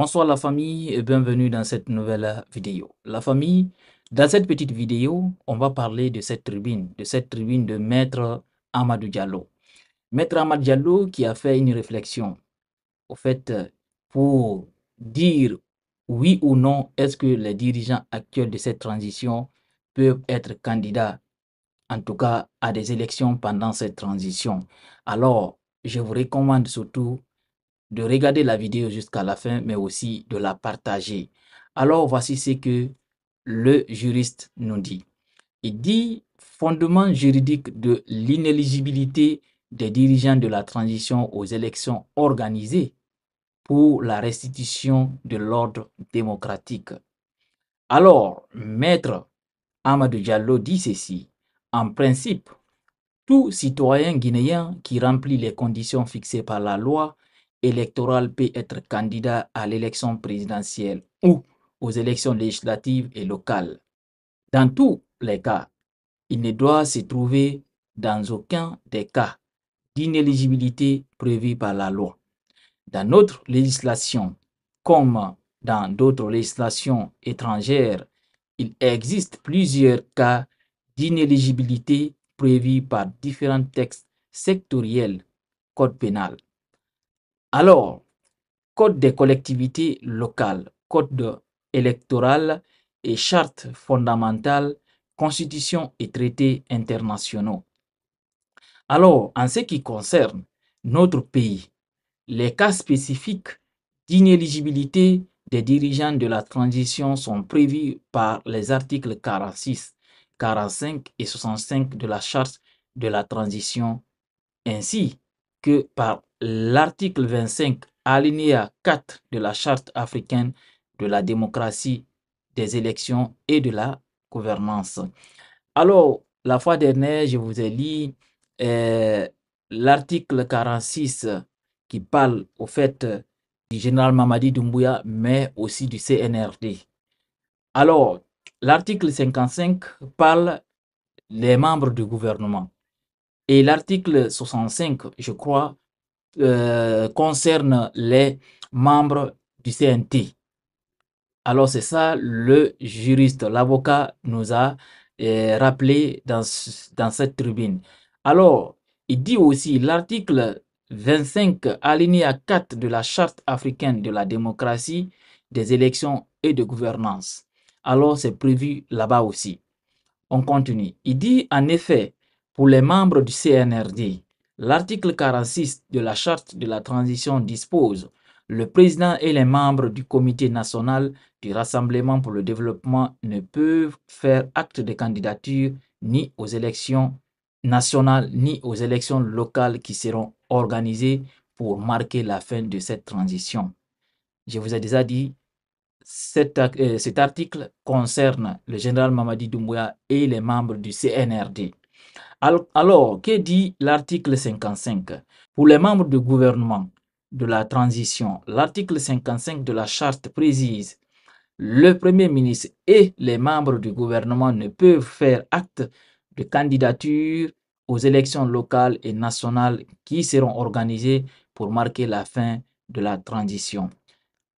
Bonsoir la famille et bienvenue dans cette nouvelle vidéo. La famille, dans cette petite vidéo, on va parler de cette tribune, de cette tribune de Maître Amadou Diallo. Maître Amadou Diallo qui a fait une réflexion. Au fait, pour dire oui ou non, est-ce que les dirigeants actuels de cette transition peuvent être candidats, en tout cas à des élections pendant cette transition Alors, je vous recommande surtout de regarder la vidéo jusqu'à la fin, mais aussi de la partager. Alors voici ce que le juriste nous dit. Il dit fondement juridique de l'inéligibilité des dirigeants de la transition aux élections organisées pour la restitution de l'ordre démocratique. Alors, maître Amadou Diallo dit ceci. En principe, tout citoyen guinéen qui remplit les conditions fixées par la loi électoral peut être candidat à l'élection présidentielle ou aux élections législatives et locales. Dans tous les cas, il ne doit se trouver dans aucun des cas d'inéligibilité prévus par la loi. Dans notre législation, comme dans d'autres législations étrangères, il existe plusieurs cas d'inéligibilité prévus par différents textes sectoriels, code pénal, alors, Code des collectivités locales, Code électoral et charte fondamentale, Constitution et traités internationaux. Alors, en ce qui concerne notre pays, les cas spécifiques d'inéligibilité des dirigeants de la transition sont prévus par les articles 46, 45 et 65 de la Charte de la transition. Ainsi, que par l'article 25 alinéa 4 de la Charte africaine de la démocratie, des élections et de la gouvernance. Alors, la fois dernière, je vous ai lu euh, l'article 46 qui parle au fait du général Mamadi Doumbouya, mais aussi du CNRD. Alors, l'article 55 parle les membres du gouvernement. Et l'article 65, je crois, euh, concerne les membres du CNT. Alors c'est ça, le juriste, l'avocat nous a euh, rappelé dans, dans cette tribune. Alors, il dit aussi l'article 25, alinéa 4 de la Charte africaine de la démocratie, des élections et de gouvernance. Alors, c'est prévu là-bas aussi. On continue. Il dit en effet, pour les membres du CNRD, l'article 46 de la Charte de la transition dispose le président et les membres du Comité national du Rassemblement pour le développement ne peuvent faire acte de candidature ni aux élections nationales ni aux élections locales qui seront organisées pour marquer la fin de cette transition. Je vous ai déjà dit, cet, euh, article concerne le général Mamadi Doumbouya et les membres du CNRD. Alors, que dit l'article 55 Pour les membres du gouvernement de la transition, l'article 55 de la charte précise le Premier ministre et les membres du gouvernement ne peuvent faire acte de candidature aux élections locales et nationales qui seront organisées pour marquer la fin de la transition.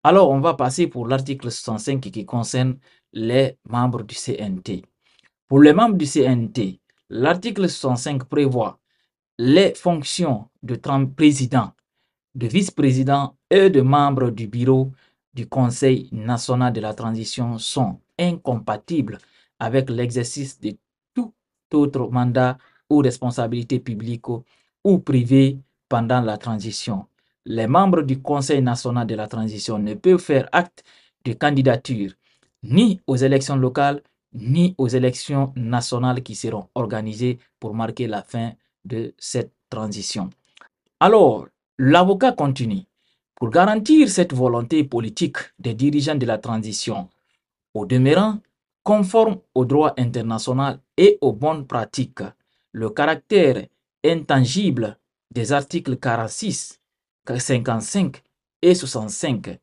Alors, on va passer pour l'article 65 qui concerne les membres du CNT. Pour les membres du CNT, L'article 65 prévoit les fonctions de président, de vice-président et de membre du bureau du Conseil national de la transition sont incompatibles avec l'exercice de tout autre mandat ou responsabilité publique ou privée pendant la transition. Les membres du Conseil national de la transition ne peuvent faire acte de candidature ni aux élections locales, ni aux élections nationales qui seront organisées pour marquer la fin de cette transition. Alors, l'avocat continue. Pour garantir cette volonté politique des dirigeants de la transition, au demeurant, conforme au droit international et aux bonnes pratiques, le caractère intangible des articles 46, 55 et 65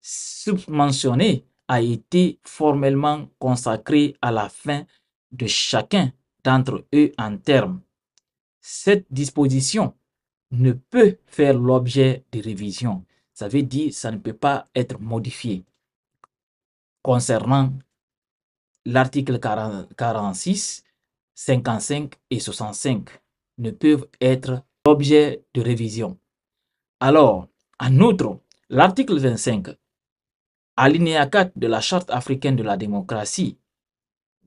submentionnés a été formellement consacré à la fin de chacun d'entre eux en termes. Cette disposition ne peut faire l'objet de révision. Ça veut dire ça ne peut pas être modifié. Concernant l'article 46, 55 et 65 ne peuvent être l'objet de révision. Alors, en outre, l'article 25 alinéa 4 de la Charte africaine de la démocratie,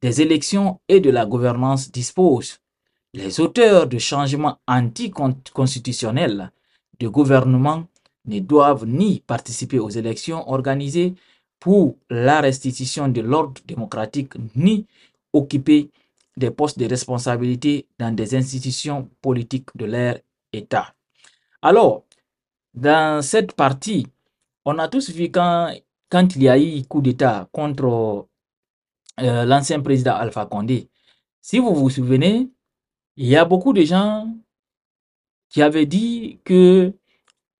des élections et de la gouvernance dispose les auteurs de changements anticonstitutionnels de gouvernement ne doivent ni participer aux élections organisées pour la restitution de l'ordre démocratique ni occuper des postes de responsabilité dans des institutions politiques de leur État. Alors, dans cette partie, on a tous vu quand quand il y a eu coup d'État contre euh, l'ancien président Alpha Condé, si vous vous souvenez, il y a beaucoup de gens qui avaient dit que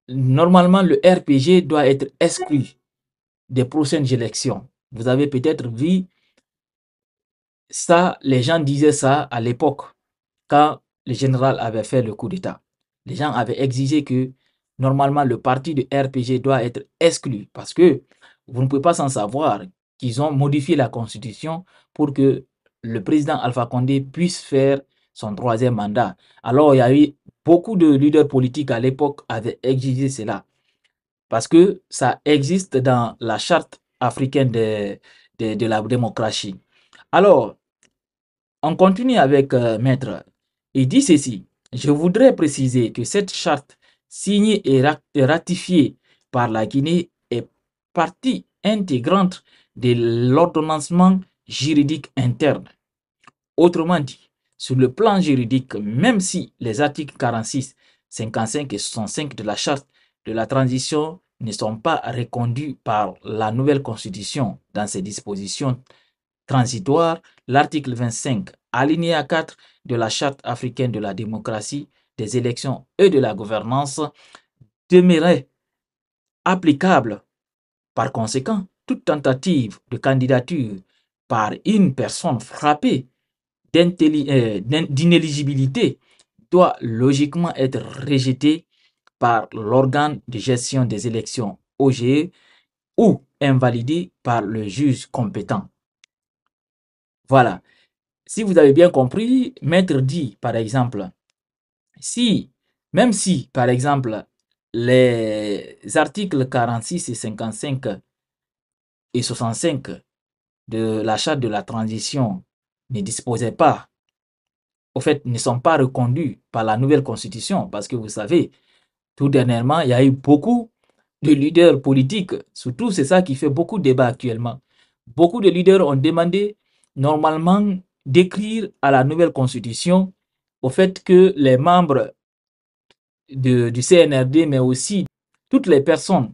normalement le RPG doit être exclu des prochaines élections. Vous avez peut-être vu ça, les gens disaient ça à l'époque, quand le général avait fait le coup d'État. Les gens avaient exigé que normalement le parti de RPG doit être exclu parce que vous ne pouvez pas s'en savoir qu'ils ont modifié la constitution pour que le président Alpha Condé puisse faire son troisième mandat. Alors, il y a eu beaucoup de leaders politiques à l'époque avaient exigé cela. Parce que ça existe dans la charte africaine de, la démocratie. Alors, on continue avec euh, Maître. Il dit ceci. Je voudrais préciser que cette charte signée et ratifiée par la Guinée partie intégrante de l'ordonnancement juridique interne. Autrement dit, sur le plan juridique, même si les articles 46, 55 et 65 de la Charte de la transition ne sont pas reconduits par la nouvelle Constitution dans ses dispositions transitoires, l'article 25, alinéa 4 de la Charte africaine de la démocratie, des élections et de la gouvernance demeurait applicable par conséquent, toute tentative de candidature par une personne frappée euh, d'inéligibilité doit logiquement être rejetée par l'organe de gestion des élections OGE ou invalidée par le juge compétent. Voilà. Si vous avez bien compris, Maître dit, par exemple, si, même si, par exemple, les articles 46 et 55 et 65 de la charte de la transition ne disposaient pas, au fait, ne sont pas reconduits par la nouvelle constitution, parce que vous savez, tout dernièrement, il y a eu beaucoup de leaders politiques, surtout c'est ça qui fait beaucoup de débats actuellement. Beaucoup de leaders ont demandé normalement d'écrire à la nouvelle constitution au fait que les membres du CNRD, mais aussi toutes les personnes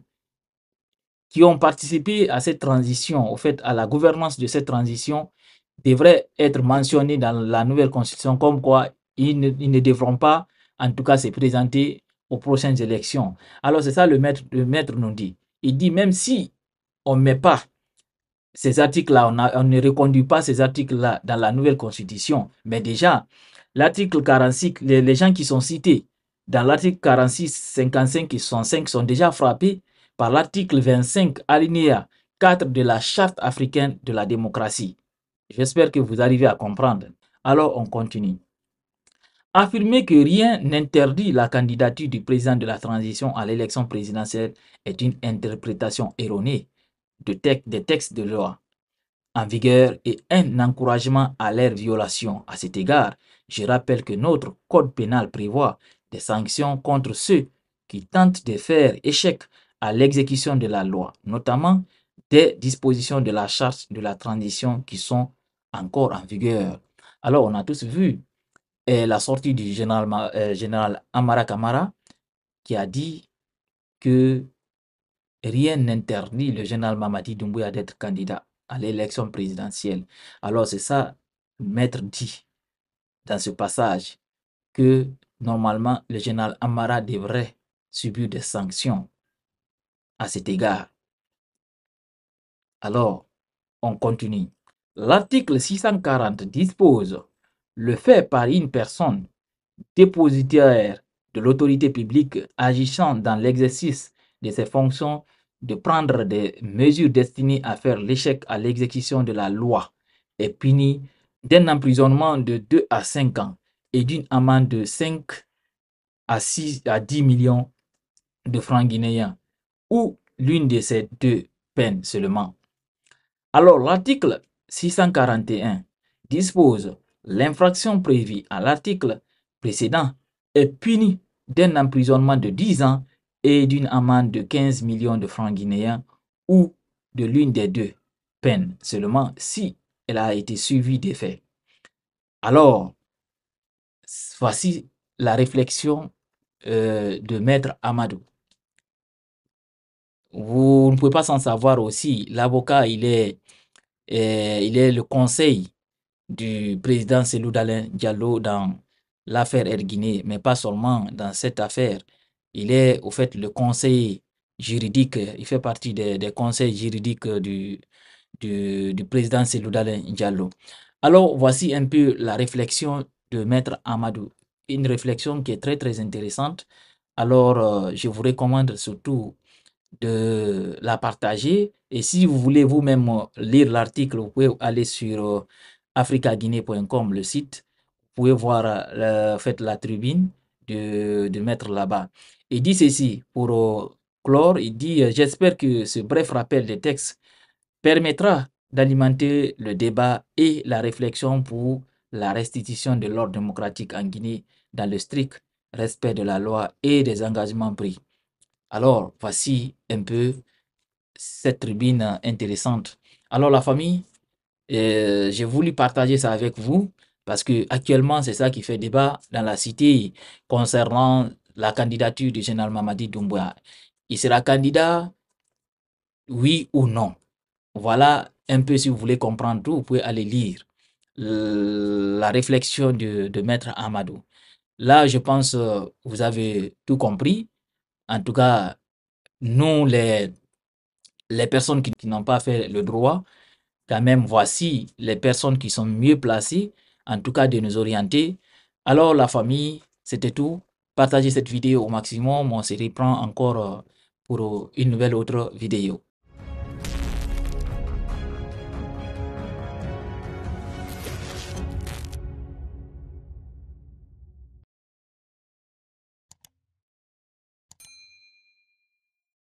qui ont participé à cette transition, au fait, à la gouvernance de cette transition, devraient être mentionnées dans la nouvelle constitution comme quoi ils ne, devront pas, en tout cas, se présenter aux prochaines élections. Alors, c'est ça le maître, le maître nous dit. Il dit, même si on ne met pas ces articles-là, on, ne reconduit pas ces articles-là dans la nouvelle constitution, mais déjà, l'article 46, les gens qui sont cités, dans l'article 46, 55 et 65 sont déjà frappés par l'article 25 alinéa 4 de la Charte africaine de la démocratie. J'espère que vous arrivez à comprendre. Alors on continue. Affirmer que rien n'interdit la candidature du président de la transition à l'élection présidentielle est une interprétation erronée de des textes de loi en vigueur et un encouragement à leur violation. À cet égard, je rappelle que notre code pénal prévoit des sanctions contre ceux qui tentent de faire échec à l'exécution de la loi, notamment des dispositions de la charte de la transition qui sont encore en vigueur. Alors, on a tous vu eh, la sortie du général, eh, général Amara Kamara qui a dit que rien n'interdit le général Mamadi Doumbouya d'être candidat à l'élection présidentielle. Alors, c'est ça, Maître dit dans ce passage que normalement le général Amara devrait subir des sanctions à cet égard. Alors, on continue. L'article 640 dispose le fait par une personne dépositaire de l'autorité publique agissant dans l'exercice de ses fonctions de prendre des mesures destinées à faire l'échec à l'exécution de la loi est puni d'un emprisonnement de 2 à 5 ans d'une amende de 5 à, 6, à 10 millions de francs guinéens ou l'une de ces deux peines seulement. Alors l'article 641 dispose l'infraction prévue à l'article précédent est punie d'un emprisonnement de 10 ans et d'une amende de 15 millions de francs guinéens ou de l'une des deux peines seulement si elle a été suivie des faits. Alors, Voici la réflexion euh, de Maître Amadou. Vous ne pouvez pas s'en savoir aussi. L'avocat, il est, euh, il est le conseil du président Selou Dalin Diallo dans l'affaire Erguiné. mais pas seulement dans cette affaire. Il est au fait le conseil juridique, il fait partie des, conseils juridiques du, du, président Selou Dalin Diallo. Alors voici un peu la réflexion de Maître Amadou. Une réflexion qui est très très intéressante. Alors, euh, je vous recommande surtout de la partager. Et si vous voulez vous-même euh, lire l'article, vous pouvez aller sur euh, africa-guinée.com, le site. Vous pouvez voir la, la tribune de, de Maître là-bas. Il dit ceci pour clore, il dit J'espère que ce bref rappel des textes permettra d'alimenter le débat et la réflexion pour la restitution de l'ordre démocratique en Guinée dans le strict respect de la loi et des engagements pris. Alors, voici un peu cette tribune intéressante. Alors, la famille, euh, j'ai voulu partager ça avec vous parce que actuellement, c'est ça qui fait débat dans la cité concernant la candidature du général Mamadi Doumbouya. Il sera candidat, oui ou non. Voilà un peu si vous voulez comprendre tout, vous pouvez aller lire la réflexion de, de, Maître Amadou. Là, je pense que euh, vous avez tout compris. En tout cas, nous, les, les personnes qui, qui n'ont pas fait le droit, quand même, voici les personnes qui sont mieux placées, en tout cas, de nous orienter. Alors, la famille, c'était tout. Partagez cette vidéo au maximum. On se reprend encore euh, pour euh, une nouvelle autre vidéo.